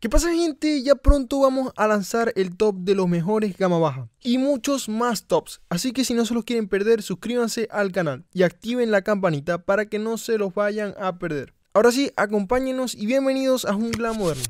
¿Qué pasa gente? Ya pronto vamos a lanzar el top de los mejores gama baja y muchos más tops, así que si no se los quieren perder suscríbanse al canal y activen la campanita para que no se los vayan a perder. Ahora sí, acompáñenos y bienvenidos a Jungla Moderna.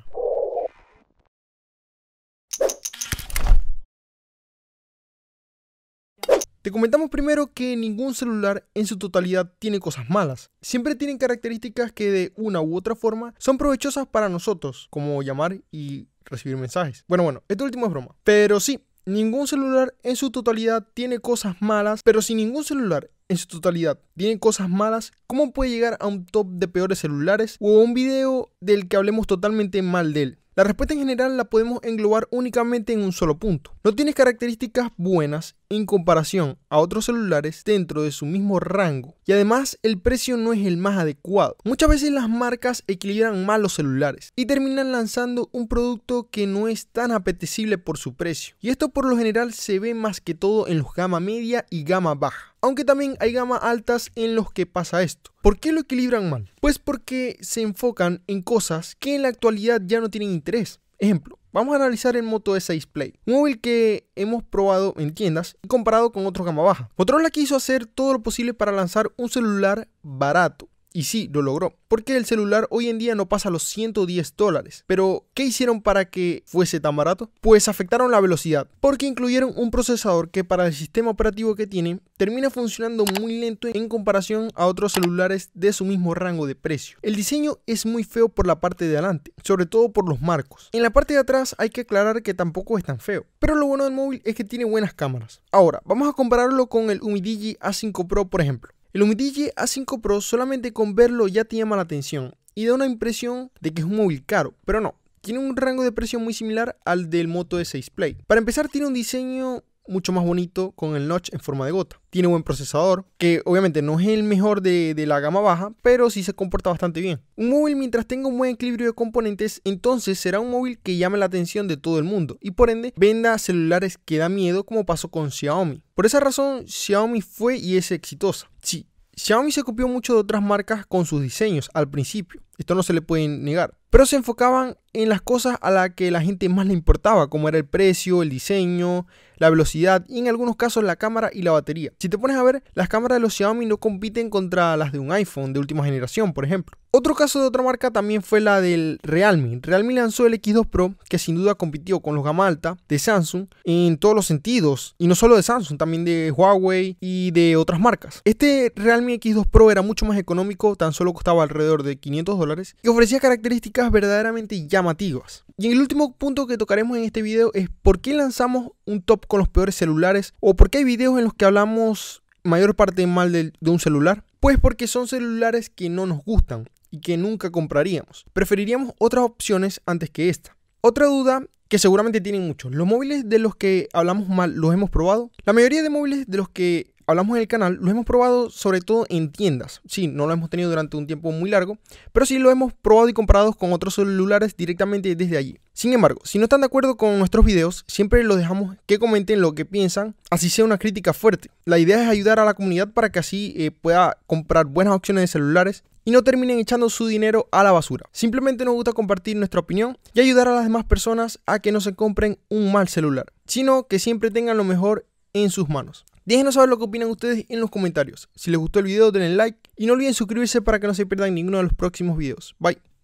Te comentamos primero que ningún celular en su totalidad tiene cosas malas. Siempre tienen características que de una u otra forma son provechosas para nosotros, como llamar y recibir mensajes. Bueno, bueno, esto último es broma. Pero sí, ningún celular en su totalidad tiene cosas malas, pero si ningún celular en su totalidad tiene cosas malas, ¿cómo puede llegar a un top de peores celulares o un video del que hablemos totalmente mal de él? La respuesta en general la podemos englobar únicamente en un solo punto. No tienes características buenas en comparación a otros celulares dentro de su mismo rango. Y además el precio no es el más adecuado. Muchas veces las marcas equilibran mal los celulares y terminan lanzando un producto que no es tan apetecible por su precio. Y esto por lo general se ve más que todo en los gama media y gama baja. Aunque también hay gama altas en los que pasa esto. ¿Por qué lo equilibran mal? Pues porque se enfocan en cosas que en la actualidad ya no tienen interés. Ejemplo, Vamos a analizar el Moto e S 6 Play, un móvil que hemos probado en tiendas y comparado con otros gama baja. Motorola quiso hacer todo lo posible para lanzar un celular barato, y sí, lo logró. Porque el celular hoy en día no pasa los 110 dólares. Pero, ¿qué hicieron para que fuese tan barato? Pues afectaron la velocidad. Porque incluyeron un procesador que para el sistema operativo que tiene termina funcionando muy lento en comparación a otros celulares de su mismo rango de precio. El diseño es muy feo por la parte de adelante, sobre todo por los marcos. En la parte de atrás hay que aclarar que tampoco es tan feo. Pero lo bueno del móvil es que tiene buenas cámaras. Ahora, vamos a compararlo con el Umidigi A5 Pro por ejemplo. El Umidigi A5 Pro solamente con verlo ya te llama la atención y da una impresión de que es un móvil caro, pero no. Tiene un rango de precio muy similar al del Moto E6 Play. Para empezar, tiene un diseño mucho más bonito con el notch en forma de gota. Tiene buen procesador, que obviamente no es el mejor de, de, la gama baja, pero sí se comporta bastante bien. Un móvil mientras tenga un buen equilibrio de componentes, entonces será un móvil que llame la atención de todo el mundo y por ende venda celulares que da miedo como pasó con Xiaomi. Por esa razón, Xiaomi fue y es exitosa. Sí, Xiaomi se copió mucho de otras marcas con sus diseños al principio. Esto no se le puede negar pero se enfocaban en las cosas a las que la gente más le importaba, como era el precio, el diseño, la velocidad y en algunos casos la cámara y la batería. Si te pones a ver, las cámaras de los Xiaomi no compiten contra las de un iPhone de última generación, por ejemplo. Otro caso de otra marca también fue la del Realme. Realme lanzó el X2 Pro, que sin duda compitió con los gama alta de Samsung en todos los sentidos, y no solo de Samsung, también de Huawei y de otras marcas. Este Realme X2 Pro era mucho más económico, tan solo costaba alrededor de 500 dólares y ofrecía características verdaderamente llamativas. Y el último punto que tocaremos en este video es por qué lanzamos un top con los peores celulares o por qué hay videos en los que hablamos mayor parte mal de, de un celular. Pues porque son celulares que no nos gustan y que nunca compraríamos. Preferiríamos otras opciones antes que esta. Otra duda que seguramente tienen muchos. Los móviles de los que hablamos mal los hemos probado. La mayoría de móviles de los que hablamos en el canal, lo hemos probado sobre todo en tiendas. Sí, no lo hemos tenido durante un tiempo muy largo, pero sí lo hemos probado y comparado con otros celulares directamente desde allí. Sin embargo, si no están de acuerdo con nuestros videos, siempre los dejamos que comenten lo que piensan, así sea una crítica fuerte. La idea es ayudar a la comunidad para que así eh, pueda comprar buenas opciones de celulares y no terminen echando su dinero a la basura. Simplemente nos gusta compartir nuestra opinión y ayudar a las demás personas a que no se compren un mal celular, sino que siempre tengan lo mejor en sus manos. Déjenos saber lo que opinan ustedes en los comentarios. Si les gustó el video denle like y no olviden suscribirse para que no se pierdan ninguno de los próximos videos. Bye.